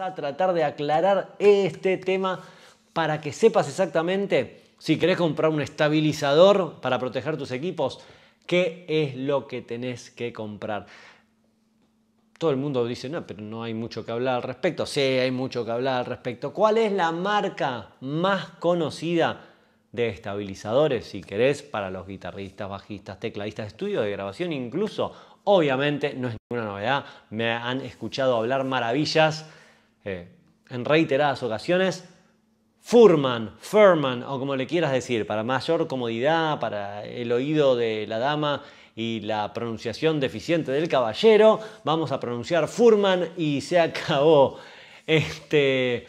a tratar de aclarar este tema para que sepas exactamente si querés comprar un estabilizador para proteger tus equipos, qué es lo que tenés que comprar. Todo el mundo dice, no, pero no hay mucho que hablar al respecto. Sí, hay mucho que hablar al respecto. ¿Cuál es la marca más conocida de estabilizadores, si querés, para los guitarristas, bajistas, tecladistas, estudio de grabación incluso? Obviamente no es ninguna novedad, me han escuchado hablar maravillas eh, en reiteradas ocasiones, Furman, Furman, o como le quieras decir, para mayor comodidad, para el oído de la dama y la pronunciación deficiente del caballero, vamos a pronunciar Furman y se acabó. Este,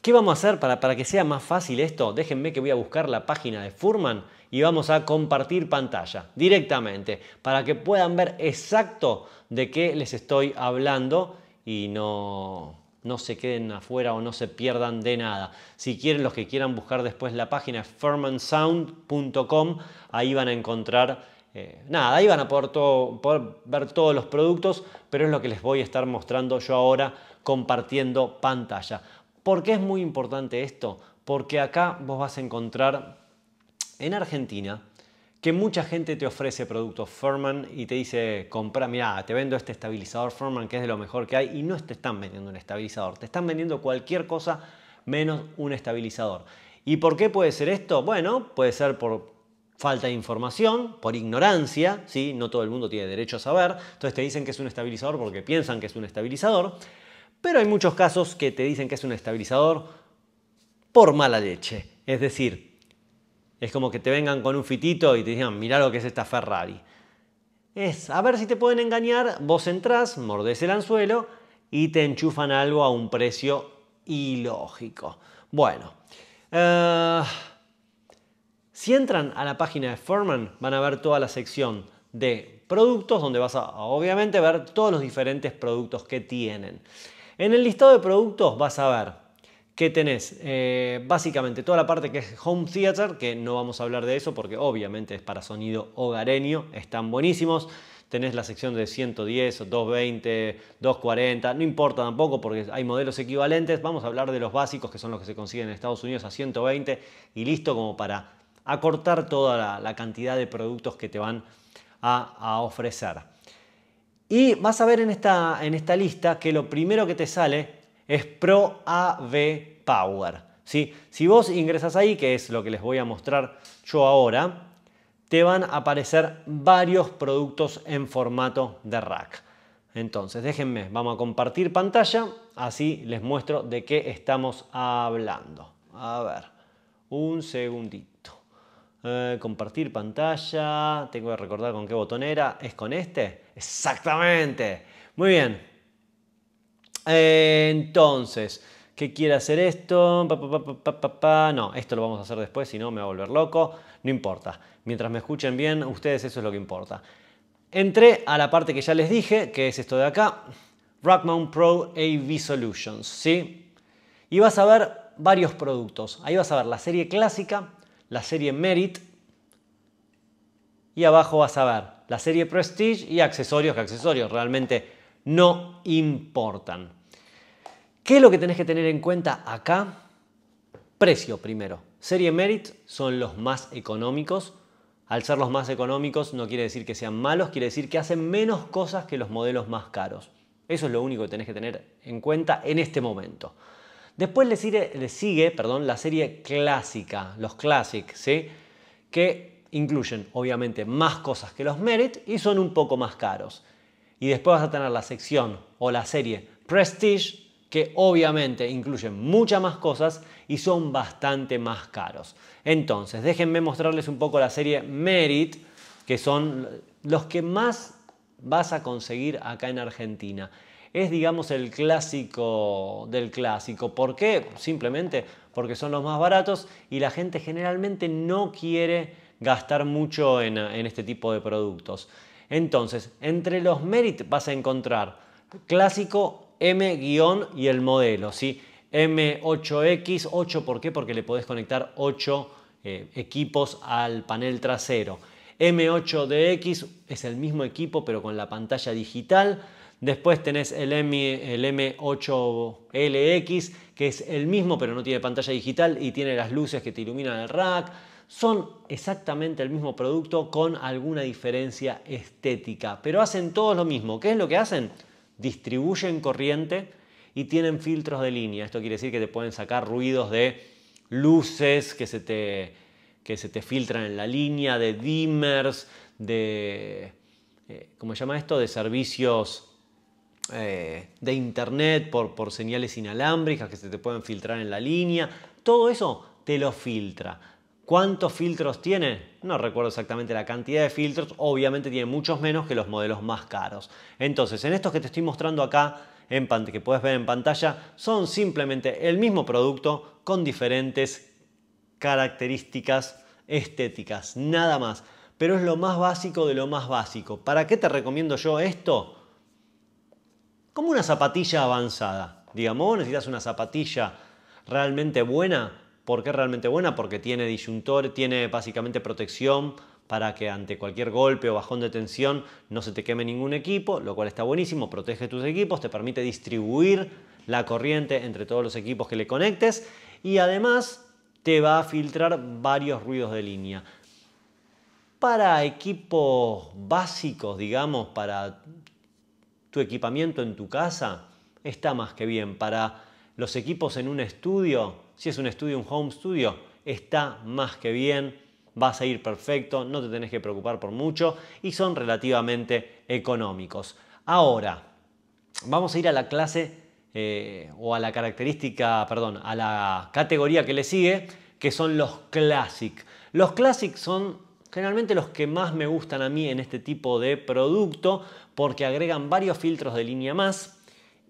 ¿Qué vamos a hacer para, para que sea más fácil esto? Déjenme que voy a buscar la página de Furman y vamos a compartir pantalla directamente para que puedan ver exacto de qué les estoy hablando y no, no se queden afuera o no se pierdan de nada. Si quieren, los que quieran buscar después la página firmansound.com ahí van a encontrar, eh, nada, ahí van a poder, todo, poder, ver todos los productos, pero es lo que les voy a estar mostrando yo ahora compartiendo pantalla. ¿Por qué es muy importante esto? Porque acá vos vas a encontrar en Argentina que mucha gente te ofrece productos Furman y te dice, compra, mira, te vendo este estabilizador Furman que es de lo mejor que hay y no te están vendiendo un estabilizador, te están vendiendo cualquier cosa menos un estabilizador. ¿Y por qué puede ser esto? Bueno, puede ser por falta de información, por ignorancia, ¿sí? no todo el mundo tiene derecho a saber, entonces te dicen que es un estabilizador porque piensan que es un estabilizador, pero hay muchos casos que te dicen que es un estabilizador por mala leche, es decir, es como que te vengan con un fitito y te digan, mirá lo que es esta Ferrari. Es a ver si te pueden engañar, vos entrás, mordés el anzuelo y te enchufan algo a un precio ilógico. Bueno, eh, si entran a la página de Foreman van a ver toda la sección de productos donde vas a obviamente ver todos los diferentes productos que tienen. En el listado de productos vas a ver ¿Qué tenés eh, básicamente toda la parte que es home theater, que no vamos a hablar de eso porque obviamente es para sonido hogareño, están buenísimos. Tenés la sección de 110, 220, 240, no importa tampoco porque hay modelos equivalentes. Vamos a hablar de los básicos que son los que se consiguen en Estados Unidos a 120 y listo como para acortar toda la, cantidad de productos que te van a, ofrecer. Y vas a ver en esta, en esta lista que lo primero que te sale es AV Power. ¿sí? Si vos ingresas ahí, que es lo que les voy a mostrar yo ahora, te van a aparecer varios productos en formato de rack. Entonces, déjenme, vamos a compartir pantalla, así les muestro de qué estamos hablando. A ver, un segundito. Eh, compartir pantalla, tengo que recordar con qué botón era, ¿es con este? Exactamente. Muy bien, entonces, ¿qué quiere hacer esto? no, esto lo vamos a hacer después, si no me va a volver loco. No importa. Mientras me escuchen bien, ustedes eso es lo que importa. Entré a la parte que ya les dije, que es esto de acá. Rockmount Pro AV Solutions, ¿sí? Y vas a ver varios productos. Ahí vas a ver la serie clásica, la serie Merit, y abajo vas a ver la serie Prestige y accesorios, que accesorios realmente no importan. ¿Qué es lo que tenés que tener en cuenta acá? Precio primero. Serie Merit son los más económicos. Al ser los más económicos no quiere decir que sean malos, quiere decir que hacen menos cosas que los modelos más caros. Eso es lo único que tenés que tener en cuenta en este momento. Después le sigue, perdón, la serie clásica, los Classic, que incluyen obviamente más cosas que los Merit y son un poco más caros. Y después vas a tener la sección o la serie Prestige, que obviamente incluyen muchas más cosas y son bastante más caros. Entonces, déjenme mostrarles un poco la serie Merit, que son los que más vas a conseguir acá en Argentina. Es, digamos, el clásico del clásico. ¿Por qué? Simplemente porque son los más baratos y la gente generalmente no quiere gastar mucho en, en este tipo de productos. Entonces, entre los Merit vas a encontrar clásico M- y el modelo, ¿sí? M8X, 8, ¿por qué? Porque le podés conectar 8 eh, equipos al panel trasero. M8DX es el mismo equipo pero con la pantalla digital. Después tenés el, M, el M8LX, que es el mismo pero no tiene pantalla digital y tiene las luces que te iluminan el rack. Son exactamente el mismo producto con alguna diferencia estética, pero hacen todos lo mismo. ¿Qué es lo que hacen? distribuyen corriente y tienen filtros de línea. Esto quiere decir que te pueden sacar ruidos de luces que se te, filtran en la línea, de dimmers, de, eh, ¿cómo llama esto? De servicios eh, de internet por, por señales inalámbricas que se te pueden filtrar en la línea. Todo eso te lo filtra. ¿Cuántos filtros tiene? No recuerdo exactamente la cantidad de filtros, obviamente tiene muchos menos que los modelos más caros. Entonces, en estos que te estoy mostrando acá, en que puedes ver en pantalla, son simplemente el mismo producto con diferentes características estéticas, nada más. Pero es lo más básico de lo más básico. ¿Para qué te recomiendo yo esto? Como una zapatilla avanzada. Digamos, necesitas una zapatilla realmente buena, ¿Por qué realmente buena? Porque tiene disyuntor, tiene básicamente protección para que ante cualquier golpe o bajón de tensión no se te queme ningún equipo, lo cual está buenísimo, protege tus equipos, te permite distribuir la corriente entre todos los equipos que le conectes y además te va a filtrar varios ruidos de línea. Para equipos básicos, digamos, para tu equipamiento en tu casa, está más que bien. Para los equipos en un estudio, si es un estudio, un home studio, está más que bien, vas a ir perfecto, no te tenés que preocupar por mucho y son relativamente económicos. Ahora, vamos a ir a la clase eh, o a la característica, perdón, a la categoría que le sigue, que son los classic. Los classic son generalmente los que más me gustan a mí en este tipo de producto porque agregan varios filtros de línea más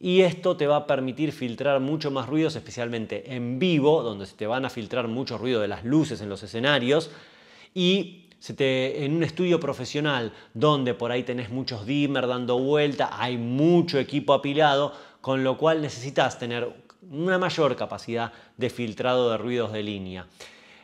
y esto te va a permitir filtrar mucho más ruidos, especialmente en vivo, donde se te van a filtrar mucho ruido de las luces en los escenarios y en un estudio profesional donde por ahí tenés muchos dimmer dando vuelta, hay mucho equipo apilado, con lo cual necesitas tener una mayor capacidad de filtrado de ruidos de línea.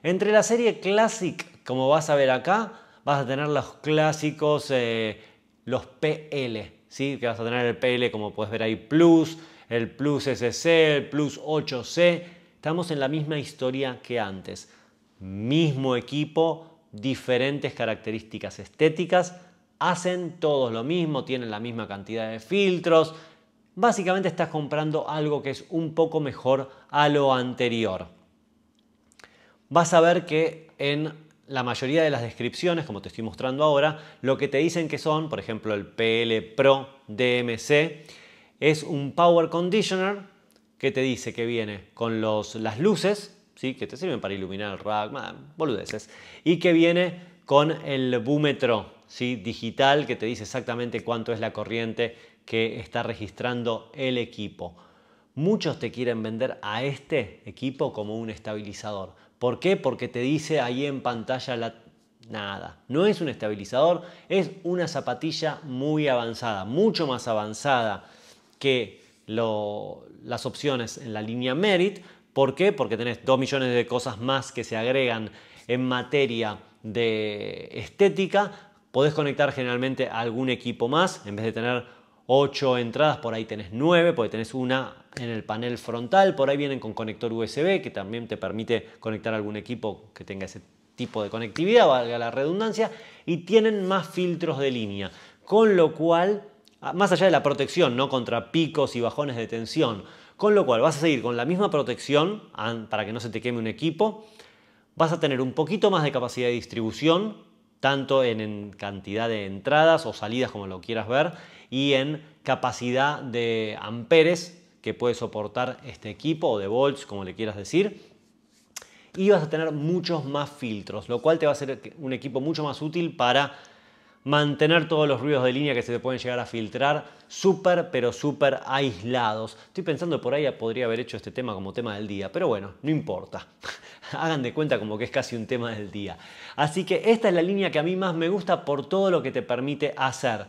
Entre la serie Classic, como vas a ver acá, vas a tener los clásicos, eh, los PL, que vas a tener el PL como puedes ver ahí Plus, el Plus SC, el Plus 8C. Estamos en la misma historia que antes. Mismo equipo, diferentes características estéticas, hacen todos lo mismo, tienen la misma cantidad de filtros. Básicamente estás comprando algo que es un poco mejor a lo anterior. Vas a ver que en la mayoría de las descripciones, como te estoy mostrando ahora, lo que te dicen que son, por ejemplo, el PL Pro DMC, es un Power Conditioner que te dice que viene con las luces, ¿sí? que te sirven para iluminar el rack, boludeces, y que viene con el búmetro ¿sí? digital que te dice exactamente cuánto es la corriente que está registrando el equipo. Muchos te quieren vender a este equipo como un estabilizador. ¿Por qué? Porque te dice ahí en pantalla la nada. No es un estabilizador, es una zapatilla muy avanzada, mucho más avanzada que las opciones en la línea Merit. ¿Por qué? Porque tenés 2 millones de cosas más que se agregan en materia de estética. Podés conectar generalmente a algún equipo más en vez de tener 8 entradas, por ahí tenés 9, porque tenés una en el panel frontal, por ahí vienen con conector USB que también te permite conectar algún equipo que tenga ese tipo de conectividad, valga la redundancia, y tienen más filtros de línea, con lo cual, ah, más allá de la protección, ¿no? contra picos y bajones de tensión, con lo cual vas a seguir con la misma protección para que no se te queme un equipo, vas a tener un poquito más de capacidad de distribución, tanto en cantidad de entradas o salidas como lo quieras ver, y en capacidad de amperes que puede soportar este equipo o de volts, como le quieras decir. Y vas a tener muchos más filtros, lo cual te va a ser un equipo mucho más útil para mantener todos los ruidos de línea que se te pueden llegar a filtrar, súper, pero súper aislados. Estoy pensando por ahí podría haber hecho este tema como tema del día, pero bueno, no importa. Hagan de cuenta como que es casi un tema del día. Así que esta es la línea que a mí más me gusta por todo lo que te permite hacer.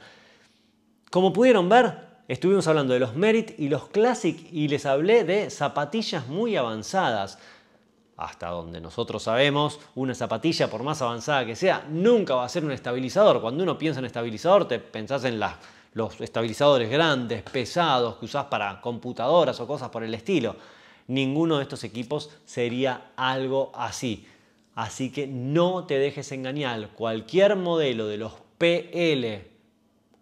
Como pudieron ver, estuvimos hablando de los Merit y los Classic y les hablé de zapatillas muy avanzadas. Hasta donde nosotros sabemos, una zapatilla, por más avanzada que sea, nunca va a ser un estabilizador. Cuando uno piensa en estabilizador, te pensás en los estabilizadores grandes, pesados, que usás para computadoras o cosas por el estilo. Ninguno de estos equipos sería algo así. Así que no te dejes engañar. Cualquier modelo de los PL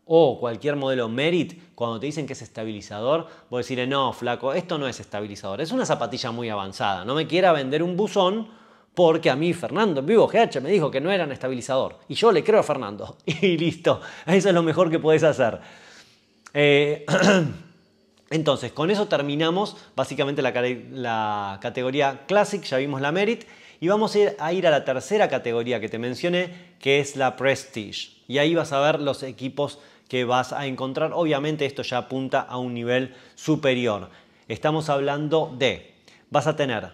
o cualquier modelo Merit, cuando te dicen que es estabilizador, vos decirle, no, flaco, esto no es estabilizador, es una zapatilla muy avanzada. No me quiera vender un buzón porque a mí Fernando en vivo GH me dijo que no eran estabilizador. Y yo le creo a Fernando. Y listo, eso es lo mejor que podés hacer. Eh, entonces, con eso terminamos básicamente la, categoría Classic, ya vimos la Merit, y vamos a ir, a ir a la tercera categoría que te mencioné, que es la Prestige. Y ahí vas a ver los equipos que vas a encontrar. Obviamente esto ya apunta a un nivel superior. Estamos hablando de, vas a tener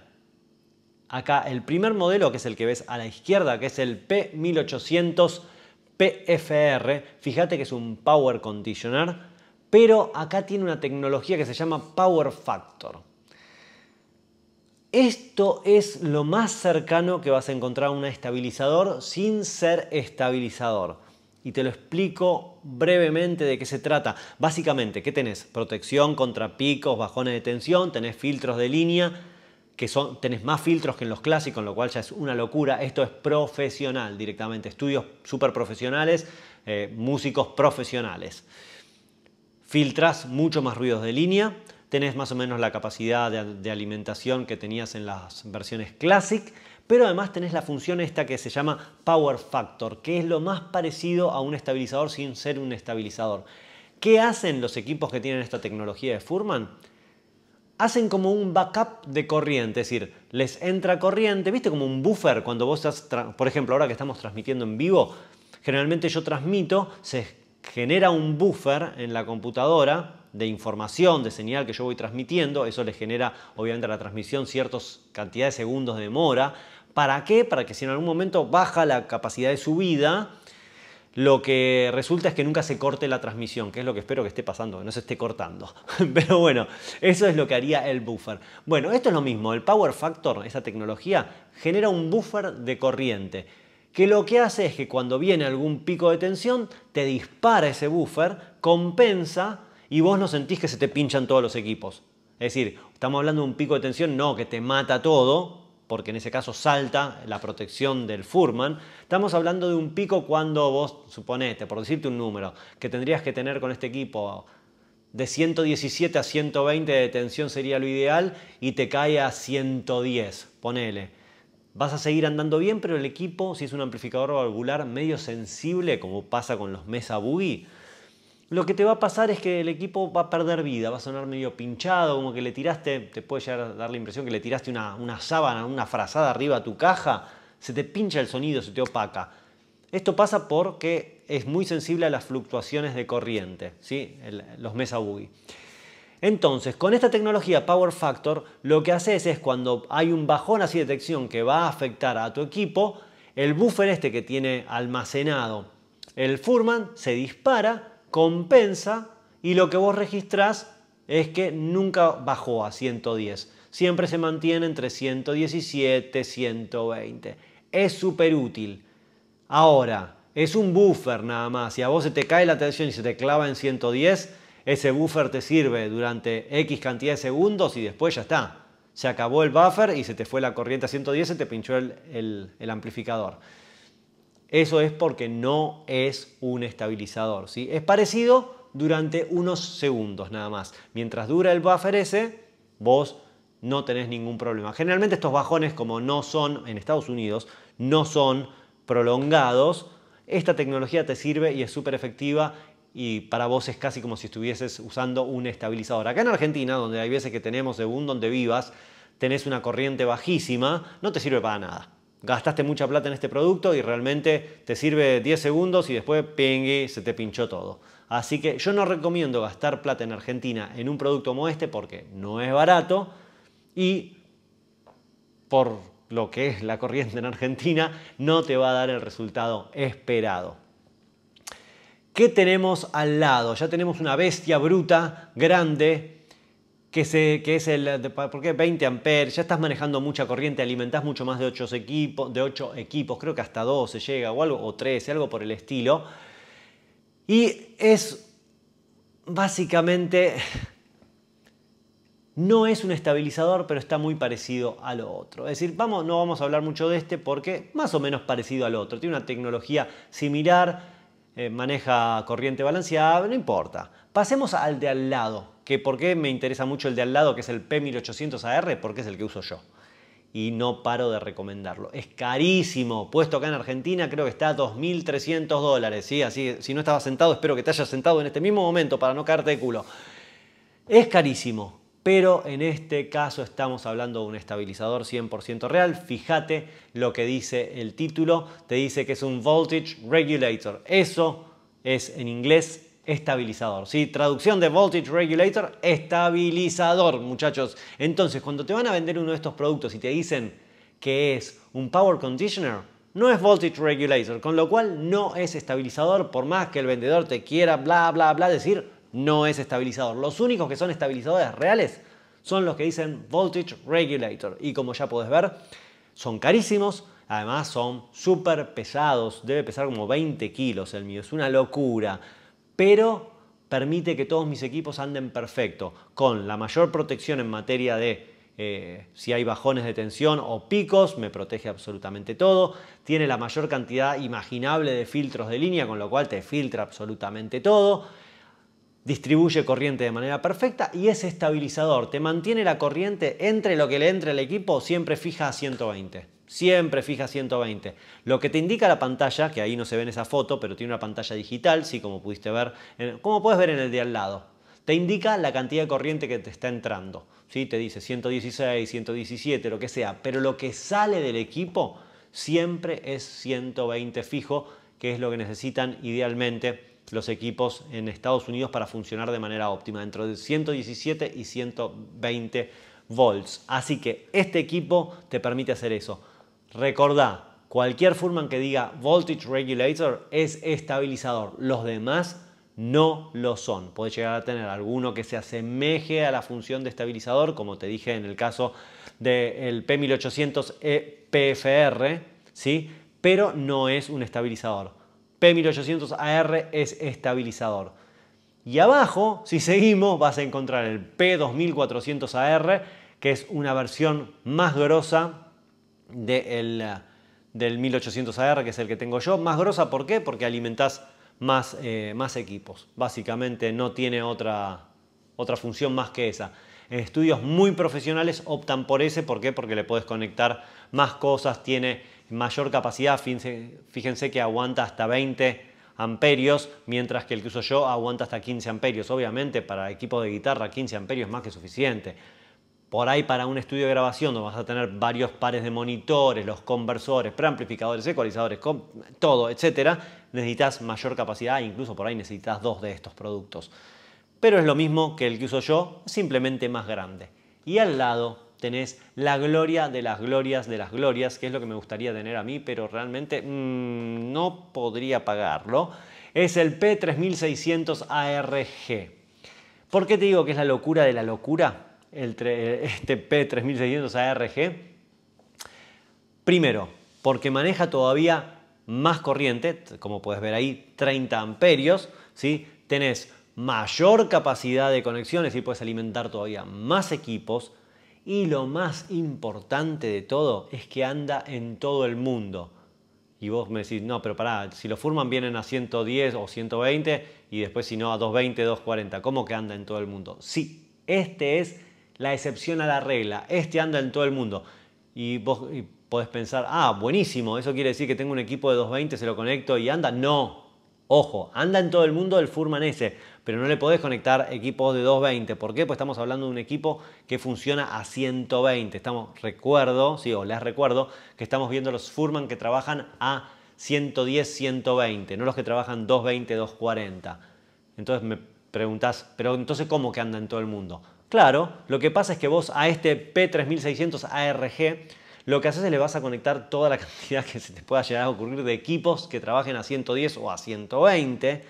acá el primer modelo, que es el que ves a la izquierda, que es el P1800 PFR. Fíjate que es un Power Conditioner, pero acá tiene una tecnología que se llama Power Factor. Esto es lo más cercano que vas a encontrar a un estabilizador sin ser estabilizador y te lo explico brevemente de qué se trata. Básicamente, ¿qué tenés? Protección contra picos, bajones de tensión, tenés filtros de línea, que son, tenés más filtros que en los clásicos, lo cual ya es una locura. Esto es profesional directamente, estudios súper profesionales, eh, músicos profesionales. Filtras mucho más ruidos de línea, tenés más o menos la capacidad de, de alimentación que tenías en las versiones Classic pero además tenés la función esta que se llama Power Factor, que es lo más parecido a un estabilizador sin ser un estabilizador. ¿Qué hacen los equipos que tienen esta tecnología de Furman? Hacen como un backup de corriente, es decir, les entra corriente, viste como un buffer cuando vos estás, por ejemplo, ahora que estamos transmitiendo en vivo, generalmente yo transmito, se genera un buffer en la computadora de información, de señal que yo voy transmitiendo, eso le genera obviamente a la transmisión ciertas cantidades de segundos de demora, ¿Para qué? Para que si en algún momento baja la capacidad de subida, lo que resulta es que nunca se corte la transmisión, que es lo que espero que esté pasando, que no se esté cortando. Pero bueno, eso es lo que haría el buffer. Bueno, esto es lo mismo, el Power Factor, esa tecnología, genera un buffer de corriente, que lo que hace es que cuando viene algún pico de tensión, te dispara ese buffer, compensa y vos no sentís que se te pinchan todos los equipos. Es decir, estamos hablando de un pico de tensión, no, que te mata todo, porque en ese caso salta la protección del Furman, estamos hablando de un pico cuando vos, suponete, por decirte un número, que tendrías que tener con este equipo de 117 a 120 de tensión sería lo ideal y te cae a 110, ponele. Vas a seguir andando bien, pero el equipo, si es un amplificador valvular medio sensible, como pasa con los Mesa Boogie, lo que te va a pasar es que el equipo va a perder vida, va a sonar medio pinchado, como que le tiraste, te puede llegar a dar la impresión que le tiraste una, sábana, una frazada arriba a tu caja, se te pincha el sonido, se te opaca. Esto pasa porque es muy sensible a las fluctuaciones de corriente, ¿sí? los mesa boogie. Entonces, con esta tecnología Power Factor, lo que haces es cuando hay un bajón así de detección que va a afectar a tu equipo, el buffer este que tiene almacenado el Furman se dispara compensa y lo que vos registrás es que nunca bajó a 110. Siempre se mantiene entre 117, 120. Es súper útil. Ahora, es un buffer nada más. Si a vos se te cae la tensión y se te clava en 110, ese buffer te sirve durante X cantidad de segundos y después ya está. Se acabó el buffer y se te fue la corriente a 110, se te pinchó el amplificador. Eso es porque no es un estabilizador. ¿sí? Es parecido durante unos segundos nada más. Mientras dura el buffer ese, vos no tenés ningún problema. Generalmente estos bajones, como no son en Estados Unidos, no son prolongados, esta tecnología te sirve y es súper efectiva y para vos es casi como si estuvieses usando un estabilizador. Acá en Argentina, donde hay veces que tenemos, según donde vivas, tenés una corriente bajísima, no te sirve para nada gastaste mucha plata en este producto y realmente te sirve 10 segundos y después se te pinchó todo. Así que yo no recomiendo gastar plata en Argentina en un producto como este porque no es barato y por lo que es la corriente en Argentina no te va a dar el resultado esperado. ¿Qué tenemos al lado? Ya tenemos una bestia bruta grande que, es el, porque 20 amperes, ya estás manejando mucha corriente, alimentas mucho más de 8 equipos, de equipos creo que hasta 12 llega o algo, o 13, algo por el estilo. Y es básicamente, no es un estabilizador, pero está muy parecido al otro. Es decir, vamos, no vamos a hablar mucho de este porque más o menos parecido al otro, tiene una tecnología similar, eh, maneja corriente balanceada, no importa. Pasemos al de al lado, que por qué me interesa mucho el de al lado, que es el P1800AR, porque es el que uso yo. Y no paro de recomendarlo. Es carísimo, puesto acá en Argentina creo que está a 2.300 dólares. ¿sí? Así, si no estabas sentado, espero que te hayas sentado en este mismo momento para no caerte de culo. Es carísimo, pero en este caso estamos hablando de un estabilizador 100% real. Fíjate lo que dice el título, te dice que es un voltage regulator. Eso es en inglés estabilizador. ¿sí? Traducción de voltage regulator, estabilizador, muchachos. Entonces, cuando te van a vender uno de estos productos y te dicen que es un power conditioner, no es voltage regulator, con lo cual no es estabilizador, por más que el vendedor te quiera bla, bla, bla decir, no es estabilizador. Los únicos que son estabilizadores reales son los que dicen voltage regulator. Y como ya puedes ver, son carísimos, además son súper pesados, debe pesar como 20 kilos el mío, es una locura pero permite que todos mis equipos anden perfecto, con la mayor protección en materia de eh, si hay bajones de tensión o picos, me protege absolutamente todo. Tiene la mayor cantidad imaginable de filtros de línea, con lo cual te filtra absolutamente todo. Distribuye corriente de manera perfecta y es estabilizador. Te mantiene la corriente entre lo que le entre al equipo, siempre fija a 120. Siempre fija 120. Lo que te indica la pantalla, que ahí no se ve en esa foto, pero tiene una pantalla digital, sí, como pudiste ver, como puedes ver en el de al lado, te indica la cantidad de corriente que te está entrando. ¿sí? Te dice 116, 117, lo que sea, pero lo que sale del equipo siempre es 120 fijo, que es lo que necesitan idealmente los equipos en Estados Unidos para funcionar de manera óptima, dentro de 117 y 120 volts. Así que este equipo te permite hacer eso. Recordá, cualquier Furman que diga voltage regulator es estabilizador. Los demás no lo son. Puede llegar a tener alguno que se asemeje a la función de estabilizador, como te dije en el caso del P1800 EPFR, ¿sí? pero no es un estabilizador. P1800 AR es estabilizador. Y abajo, si seguimos, vas a encontrar el P2400 AR, que es una versión más grosa de el, eh, del 1800AR, que es el que tengo yo. Más grosa, ¿por qué? Porque alimentás más, eh, más equipos. Básicamente no tiene otra, otra función más que esa. En estudios muy profesionales optan por ese, ¿por qué? Porque le puedes conectar más cosas, tiene mayor capacidad, fíjense, fíjense que aguanta hasta 20 amperios, mientras que el que uso yo aguanta hasta 15 amperios. Obviamente para equipo de guitarra 15 amperios es más que suficiente por ahí para un estudio de grabación donde vas a tener varios pares de monitores, los conversores, preamplificadores, ecualizadores, todo, etcétera, necesitas mayor capacidad, incluso por ahí necesitas dos de estos productos. Pero es lo mismo que el que uso yo, simplemente más grande. Y al lado tenés la gloria de las glorias de las glorias, que es lo que me gustaría tener a mí, pero realmente mm, no podría pagarlo. Es el P3600 ARG. ¿Por qué te digo que es la locura de la locura? este P3600 ARG? Primero, porque maneja todavía más corriente, como puedes ver ahí, 30 amperios, si tenés mayor capacidad de conexiones y puedes alimentar todavía más equipos. Y lo más importante de todo es que anda en todo el mundo. Y vos me decís, no, pero pará, si lo Furman vienen a 110 o 120 y después si no a 220, 240, ¿cómo que anda en todo el mundo? si este es la excepción a la regla. Este anda en todo el mundo. Y vos podés pensar, ah, buenísimo, eso quiere decir que tengo un equipo de 220, se lo conecto y anda. No, ojo, anda en todo el mundo el Furman S, pero no le podés conectar equipos de 220. ¿Por qué? Pues estamos hablando de un equipo que funciona a 120. Estamos, recuerdo, sí, o les recuerdo, que estamos viendo los Furman que trabajan a 110, 120, no los que trabajan 220, 240. Entonces me preguntás, pero entonces ¿cómo que anda en todo el mundo? Claro, lo que pasa es que vos a este P3600 ARG lo que haces es le vas a conectar toda la cantidad que se te pueda llegar a ocurrir de equipos que trabajen a 110 o a 120.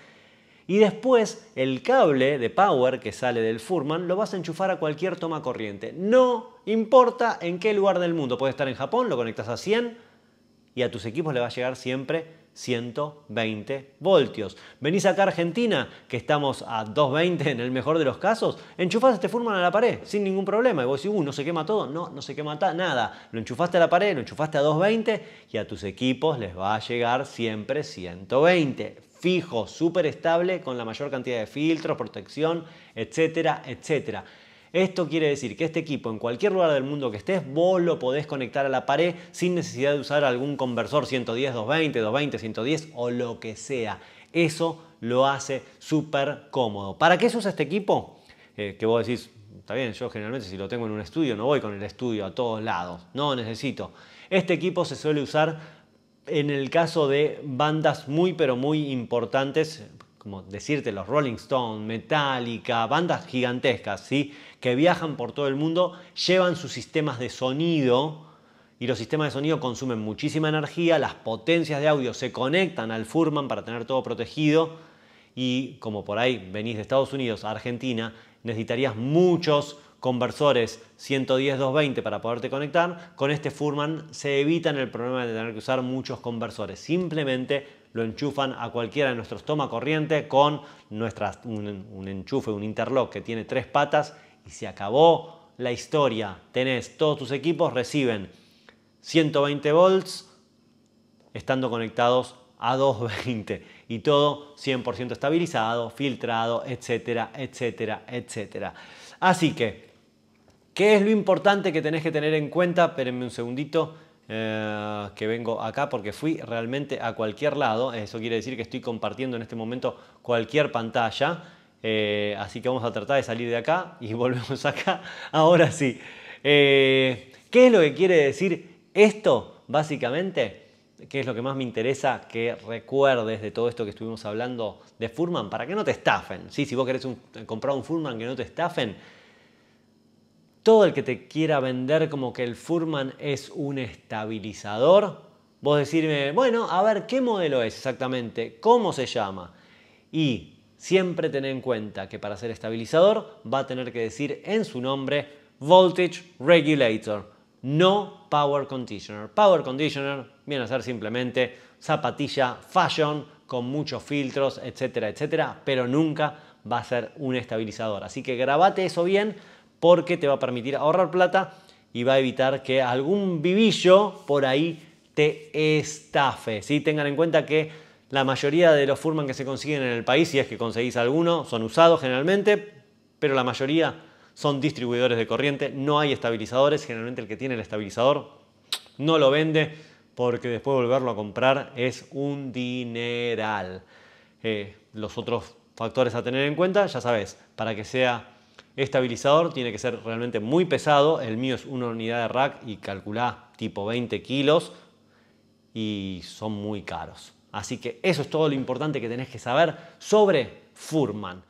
Y después el cable de power que sale del Furman lo vas a enchufar a cualquier toma corriente. No importa en qué lugar del mundo. puede estar en Japón, lo conectas a 100 y a tus equipos le va a llegar siempre 120 voltios. Venís acá a Argentina, que estamos a 220 en el mejor de los casos, Enchufaste este Furman a la pared sin ningún problema. Y vos decís, uh, no se quema todo. No, no se quema nada. Lo enchufaste a la pared, lo enchufaste a 220 y a tus equipos les va a llegar siempre 120 fijo, súper estable, con la mayor cantidad de filtros, protección, etcétera, etcétera. Esto quiere decir que este equipo, en cualquier lugar del mundo que estés, vos lo podés conectar a la pared sin necesidad de usar algún conversor 110, 220, 220, 110 o lo que sea. Eso lo hace súper cómodo. ¿Para qué se usa este equipo? Eh, que vos decís, está bien, yo generalmente si lo tengo en un estudio no voy con el estudio a todos lados, no necesito. Este equipo se suele usar en el caso de bandas muy pero muy importantes, como decirte los Rolling Stones, Metallica, bandas gigantescas, ¿sí? que viajan por todo el mundo, llevan sus sistemas de sonido y los sistemas de sonido consumen muchísima energía, las potencias de audio se conectan al Furman para tener todo protegido y como por ahí venís de Estados Unidos a Argentina, necesitarías muchos conversores 110-220 para poderte conectar. Con este Furman se evitan el problema de tener que usar muchos conversores. Simplemente lo enchufan a cualquiera de nuestros toma corriente con nuestras, un enchufe, un interlock que tiene tres patas y se acabó la historia. Tenés todos tus equipos reciben 120 volts estando conectados a 220 y todo 100% estabilizado, filtrado, etcétera, etcétera, etcétera. Así que, ¿qué es lo importante que tenés que tener en cuenta? Espérenme un segundito. Eh, que vengo acá porque fui realmente a cualquier lado, eso quiere decir que estoy compartiendo en este momento cualquier pantalla. Eh, así que vamos a tratar de salir de acá y volvemos acá. Ahora sí. Eh, ¿Qué es lo que quiere decir esto, básicamente? ¿Qué es lo que más me interesa que recuerdes de todo esto que estuvimos hablando de Furman? Para que no te estafen. Si vos querés eh, comprar un Furman que no te estafen, todo el que te quiera vender como que el Furman es un estabilizador, vos decirme, bueno, a ver, ¿qué modelo es exactamente? ¿Cómo se llama? Y siempre ten en cuenta que para ser estabilizador va a tener que decir en su nombre Voltage Regulator, no Power Conditioner. Power Conditioner viene a ser simplemente zapatilla fashion con muchos filtros, etcétera, etcétera, pero nunca va a ser un estabilizador. Así que grabate eso bien porque te va a permitir ahorrar plata y va a evitar que algún vivillo por ahí te estafe. ¿sí? Tengan en cuenta que la mayoría de los Furman que se consiguen en el país, si es que conseguís alguno, son usados generalmente, pero la mayoría son distribuidores de corriente, no hay estabilizadores, generalmente el que tiene el estabilizador no lo vende porque después volverlo a comprar es un dineral. Eh, los otros factores a tener en cuenta, ya sabes, para que sea estabilizador tiene que ser realmente muy pesado, el mío es una unidad de rack y calcula tipo 20 kilos y son muy caros. Así que eso es todo lo importante que tenés que saber sobre Furman.